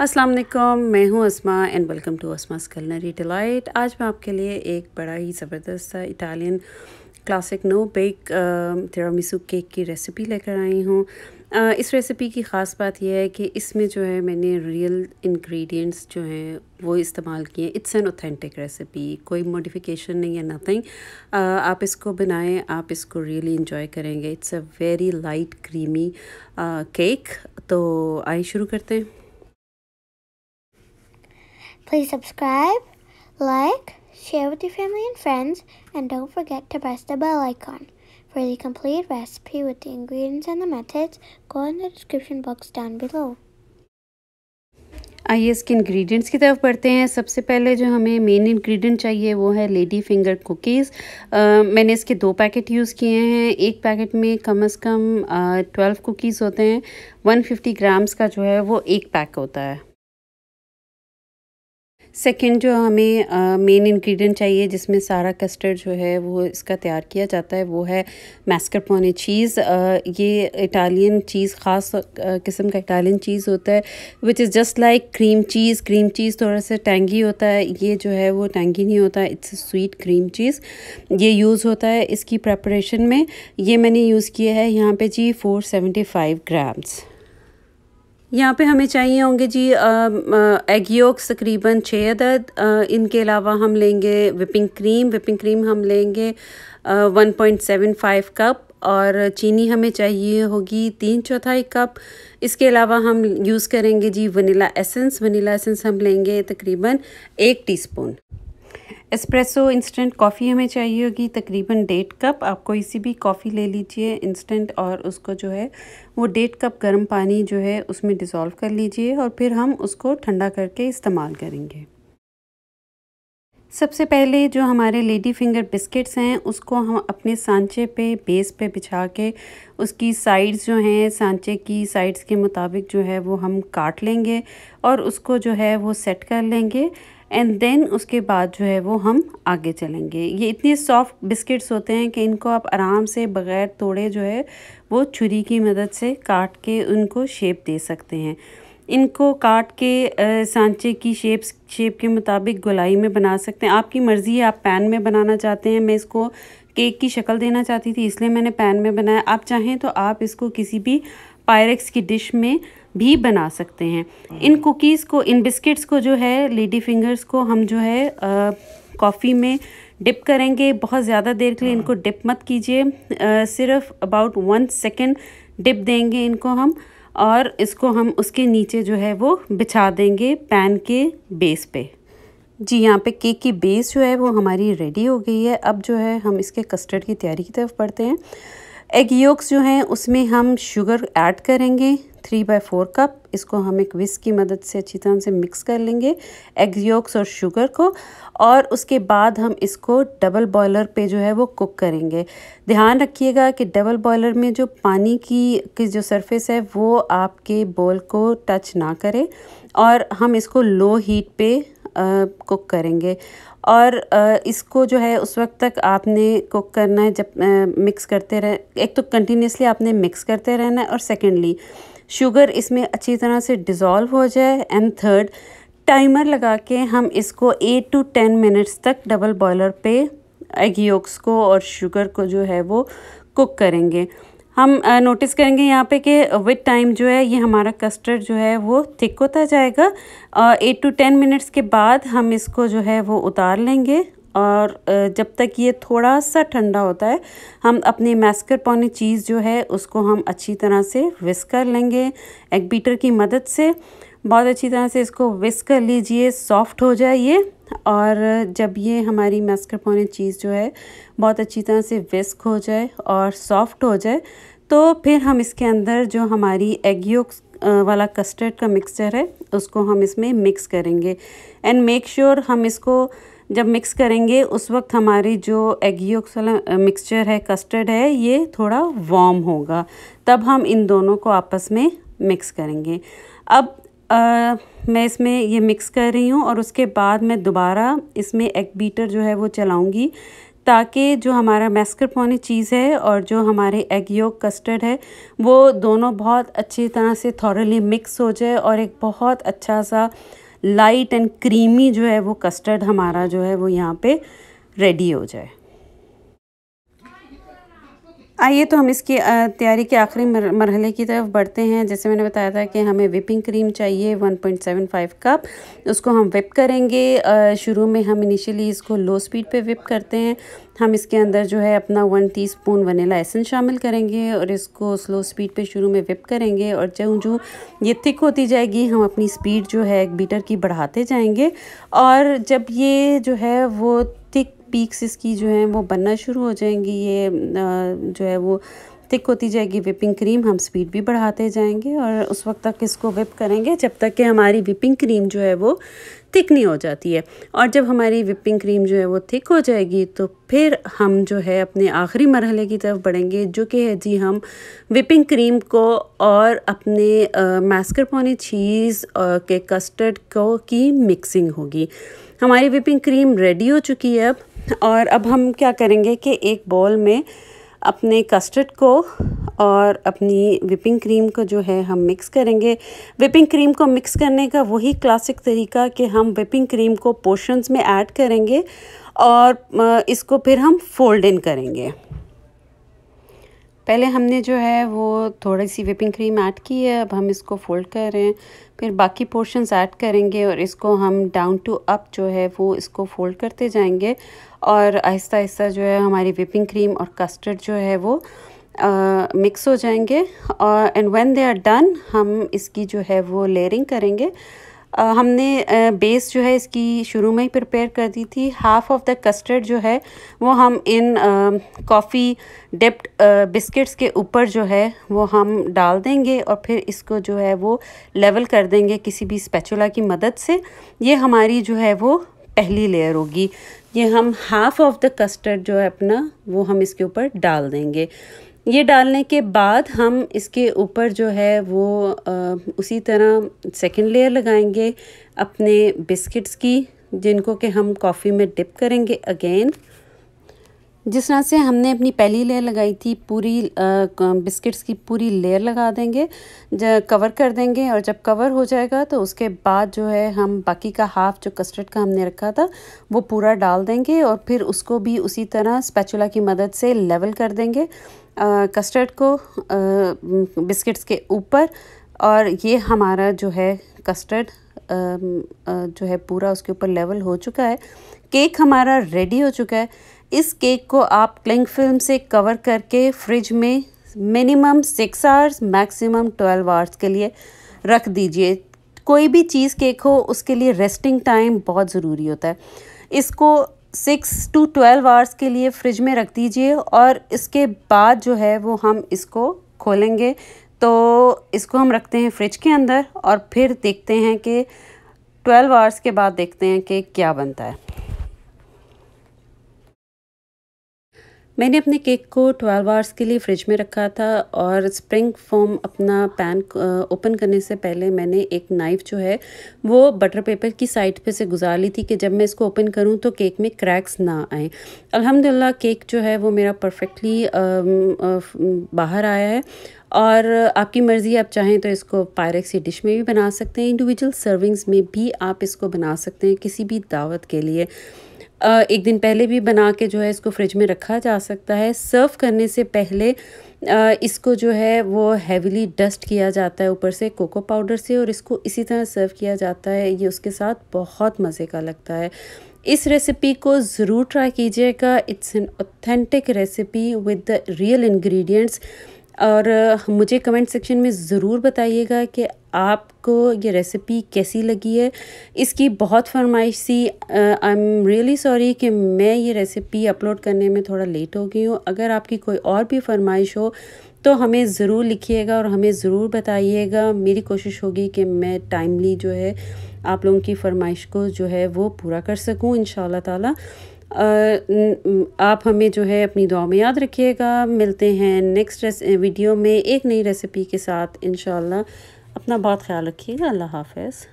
अस्सलाम वालेकुम मैं हूं Asma and welcome to Asma's culinary delight आज मैं आपके लिए एक बड़ा ही ज़बरदस्त सा Italian classic no bake tiramisu cake की रेसिपी लेकर आई हूँ इस रेसिपी की ख़ास बात यह है कि इसमें जो है मैंने रियल इंग्रेडिएंट्स जो हैं वो इस्तेमाल किए इट्स एन ऑथेंटिक रेसिपी कोई मॉडिफिकेशन नहीं है नथिंग आप इसको बनाएं आप इसको रियली इंजॉय करेंगे it's a very light creamy cake तो आइए शुरू करते हैं Please subscribe, like, share with your family and friends, and don't forget to press the bell icon. For the complete recipe with the ingredients and the methods, go in the description box down below. आइए इसके ingredients की तरफ बढ़ते हैं सबसे पहले जो हमें मेन इंग्रेडिएंट चाहिए वो है लेडी फिंगर कुकीज़ मैंने इसके दो पैकेट यूज़ किए हैं एक पैकेट में कम से कम ट्वेल्व कुकीज़ होते हैं 150 ग्राम्स का जो है वो एक पैक होता है सेकेंड जो हमें मेन इंग्रेडिएंट चाहिए जिसमें सारा कस्टर्ड जो है वो इसका तैयार किया जाता है वो है मैस्करपोने चीज़ ये इटालियन चीज़ ख़ास किस्म का इटालियन चीज़ होता है which is just like cream cheese cream cheese थोड़ा सा टेंगी होता है ये जो है वो टेंगी नहीं होता इट्स स्वीट क्रीम चीज़ ये यूज़ होता है इसकी प्रपरेशन में ये मैंने यूज़ किया है यहाँ पर जी 475 ग्राम्स यहाँ पे हमें चाहिए होंगे जी एग योक्स तकरीबन छः अदद इनके अलावा हम लेंगे विपिंग क्रीम विपिंग क्रीम हम लेंगे one point seven five cup और चीनी हमें चाहिए होगी तीन चौथाई कप इसके अलावा हम यूज़ करेंगे जी वनीला एसेंस वनीला एसेंस हम लेंगे तकरीबन एक टीस्पून एस्प्रेसो इंस्टेंट कॉफ़ी हमें चाहिए होगी तकरीबन डेढ़ कप आप कोई सी भी कॉफ़ी ले लीजिए इंस्टेंट और उसको जो है वो डेढ़ कप गर्म पानी जो है उसमें डिज़ोल्व कर लीजिए और फिर हम उसको ठंडा करके इस्तेमाल करेंगे सबसे पहले जो हमारे लेडी फिंगर बिस्किट्स हैं उसको हम अपने सांचे पे बेस पे बिछा के उसकी साइड्स जो हैं सांचे की साइड्स के मुताबिक जो है वो हम काट लेंगे और उसको जो है वो सेट कर लेंगे एंड देन उसके बाद जो है वो हम आगे चलेंगे ये इतने सॉफ्ट बिस्किट्स होते हैं कि इनको आप आराम से बग़ैर तोड़े जो है वो छुरी की मदद से काट के उनको शेप दे सकते हैं इनको काट के सांचे की शेप शेप के मुताबिक गोलाई में बना सकते हैं आपकी मर्ज़ी है आप पैन में बनाना चाहते हैं मैं इसको केक की शक्ल देना चाहती थी इसलिए मैंने पैन में बनाया आप चाहें तो आप इसको किसी भी पायरेक्स की डिश में भी बना सकते हैं इन कुकीज़ हाँ। को इन बिस्किट्स को जो है लेडी फिंगर्स को हम जो है कॉफ़ी में डिप करेंगे बहुत ज़्यादा देर के लिए हाँ। इनको डिप मत कीजिए सिर्फ अबाउट वन सेकेंड डिप देंगे इनको हम और इसको हम उसके नीचे जो है वो बिछा देंगे पैन के बेस पे जी यहाँ पे केक की बेस जो है वो हमारी रेडी हो गई है अब जो है हम इसके कस्टर्ड की तैयारी की तरफ बढ़ते हैं एग योक्स जो हैं उसमें हम शुगर ऐड करेंगे थ्री बाय फोर कप इसको हम एक विस्क की मदद से अच्छी तरह से मिक्स कर लेंगे एग योक्स और शुगर को और उसके बाद हम इसको डबल बॉयलर पे जो है वो कुक करेंगे ध्यान रखिएगा कि डबल बॉयलर में जो पानी की, की जो सरफेस है वो आपके बॉल को टच ना करे और हम इसको लो हीट पे कुक करेंगे और इसको जो है उस वक्त तक आपने कुक करना है जब मिक्स करते रह एक तो कंटिन्यूसली आपने मिक्स करते रहना है और सेकेंडली शुगर इसमें अच्छी तरह से डिज़ोल्व हो जाए एंड थर्ड टाइमर लगा के हम इसको एट टू टेन मिनट्स तक डबल बॉयलर पे एग योक्स को और शुगर को जो है वो कुक करेंगे हम नोटिस करेंगे यहाँ पे कि विद टाइम जो है ये हमारा कस्टर्ड जो है वो थिक होता जाएगा एट टू टेन मिनट्स के बाद हम इसको जो है वो उतार लेंगे और जब तक ये थोड़ा सा ठंडा होता है हम अपनी मैस्कर पौने चीज़ जो है उसको हम अच्छी तरह से विस्क कर लेंगे एग बीटर की मदद से बहुत अच्छी तरह से इसको विस्क कर लीजिए सॉफ्ट हो जाए ये और जब ये हमारी मैस्कर पौने चीज़ जो है बहुत अच्छी तरह से विस्क हो जाए और सॉफ्ट हो जाए तो फिर हम इसके अंदर जो हमारी एग योक्स वाला कस्टर्ड का मिक्सचर है उसको हम इसमें मिक्स करेंगे एंड मेक श्योर हम इसको जब मिक्स करेंगे उस वक्त हमारी जो एग योक्स वाला मिक्सचर है कस्टर्ड है ये थोड़ा वॉम होगा तब हम इन दोनों को आपस में मिक्स करेंगे अब आ, मैं इसमें ये मिक्स कर रही हूँ और उसके बाद मैं दोबारा इसमें एग बीटर जो है वो चलाऊँगी ताकि जो हमारा मैस्करपोने चीज़ है और जो हमारे एग योग कस्टर्ड है वो दोनों बहुत अच्छी तरह से थॉरली मिक्स हो जाए और एक बहुत अच्छा सा लाइट एंड क्रीमी जो है वो कस्टर्ड हमारा जो है वो यहाँ पे रेडी हो जाए आइए तो हम इसकी तैयारी के आखिरी मरहले की तरफ बढ़ते हैं जैसे मैंने बताया था कि हमें विपिंग क्रीम चाहिए 1.75 कप उसको हम विप करेंगे शुरू में हम इनिशियली इसको लो स्पीड पे विप करते हैं हम इसके अंदर जो है अपना वन टीस्पून वनीला एसन शामिल करेंगे और इसको स्लो स्पीड पे शुरू में विप करेंगे और जो जो ये थिक होती जाएगी हम अपनी स्पीड जो है बीटर की बढ़ाते जाएंगे और जब ये जो है वो थिक पीक्स इसकी जो है वो बनना शुरू हो जाएंगी ये जो है वो थिक होती जाएगी विपिंग क्रीम हम स्पीड भी बढ़ाते जाएंगे और उस वक्त तक इसको विप करेंगे जब तक कि हमारी विपिंग क्रीम जो है वो थिक नहीं हो जाती है और जब हमारी विपिंग क्रीम जो है वो थिक हो जाएगी तो फिर हम जो है अपने आखिरी मरहले की तरफ बढ़ेंगे जो कि है जी हम विपिंग क्रीम को और अपने मैस्करपोनी चीज़ के कस्टर्ड को की मिक्सिंग होगी हमारी विपिंग क्रीम रेडी हो चुकी है अब और अब हम क्या करेंगे कि एक बॉल में अपने कस्टर्ड को और अपनी विपिंग क्रीम को जो है हम मिक्स करेंगे विपिंग क्रीम को मिक्स करने का वही क्लासिक तरीका कि हम विपिंग क्रीम को पोर्शंस में ऐड करेंगे और इसको फिर हम फोल्ड इन करेंगे पहले हमने जो है वो थोड़ी सी विपिंग क्रीम ऐड की है अब हम इसको फोल्ड कर रहे हैं फिर बाकी पोर्शंस ऐड करेंगे और इसको हम डाउन टू अप जो है वो इसको फोल्ड करते जाएंगे और आहिस्ता आहिस्ता जो है हमारी विपिंग क्रीम और कस्टर्ड जो है वो मिक्स uh, हो जाएंगे और and when they are done हम इसकी जो है वो लेयरिंग करेंगे हमने बेस जो है इसकी शुरू में ही प्रिपेयर कर दी थी हाफ़ ऑफ द कस्टर्ड जो है वो हम इन कॉफ़ी डिप्ड बिस्किट्स के ऊपर जो है वो हम डाल देंगे और फिर इसको जो है वो लेवल कर देंगे किसी भी स्पेचुला की मदद से ये हमारी जो है वो पहली लेयर होगी ये हम हाफ़ ऑफ़ द कस्टर्ड जो है अपना वो हम इसके ऊपर डाल देंगे ये डालने के बाद हम इसके ऊपर जो है वो आ, उसी तरह सेकंड लेयर लगाएंगे अपने बिस्किट्स की जिनको कि हम कॉफ़ी में डिप करेंगे अगेन जिस तरह से हमने अपनी पहली लेयर लगाई थी पूरी बिस्किट्स की पूरी लेयर लगा देंगे कवर कर देंगे और जब कवर हो जाएगा तो उसके बाद जो है हम बाकी का हाफ जो कस्टर्ड का हमने रखा था वो पूरा डाल देंगे और फिर उसको भी उसी तरह स्पैचुला की मदद से लेवल कर देंगे कस्टर्ड को बिस्किट्स के ऊपर और ये हमारा जो है कस्टर्ड जो है पूरा उसके ऊपर लेवल हो चुका है केक हमारा रेडी हो चुका है इस केक को आप क्लिंग फिल्म से कवर करके फ्रिज में minimum six hours maximum twelve hours के लिए रख दीजिए कोई भी चीज़ केक हो उसके लिए रेस्टिंग टाइम बहुत ज़रूरी होता है इसको सिक्स टू ट्वेल्व आवर्स के लिए फ्रिज में रख दीजिए और इसके बाद जो है वो हम इसको खोलेंगे तो इसको हम रखते हैं फ्रिज के अंदर और फिर देखते हैं कि ट्वेल्व आवर्स के बाद देखते हैं कि क्या बनता है मैंने अपने केक को 12 आवर्स के लिए फ्रिज में रखा था और स्प्रिंग फोम अपना पैन ओपन करने से पहले मैंने एक नाइफ़ जो है वो बटर पेपर की साइड पे से गुजार ली थी कि जब मैं इसको ओपन करूँ तो केक में क्रैक्स ना आए अल्हम्दुलिल्लाह केक जो है वो मेरा परफेक्टली बाहर आया है और आपकी मर्ज़ी आप चाहें तो इसको पायरेक्स की डिश में भी बना सकते हैं इंडिविजुअल सर्विंग्स में भी आप इसको बना सकते हैं किसी भी दावत के लिए एक दिन पहले भी बना के जो है इसको फ्रिज में रखा जा सकता है सर्व करने से पहले इसको जो है वो हैविली डस्ट किया जाता है ऊपर से कोको पाउडर से और इसको इसी तरह सर्व किया जाता है ये उसके साथ बहुत मज़े का लगता है इस रेसिपी को ज़रूर ट्राई कीजिएगा it's an authentic recipe with the real ingredients और मुझे कमेंट सेक्शन में ज़रूर बताइएगा कि आपको ये रेसिपी कैसी लगी है इसकी बहुत फरमाइश थी आई एम रियली सॉरी कि मैं ये रेसिपी अपलोड करने में थोड़ा लेट हो गई हूँ अगर आपकी कोई और भी फरमाइश हो तो हमें ज़रूर लिखिएगा और हमें ज़रूर बताइएगा मेरी कोशिश होगी कि मैं टाइमली जो है आप लोगों की फरमाइश को जो है वो पूरा कर सकूँ इन ताला आप हमें जो है अपनी दुआ में याद रखिएगा मिलते हैं नेक्स्ट वीडियो में एक नई रेसिपी के साथ इन अपना बहुत ख्याल रखिएगा अल्लाह हाफिज़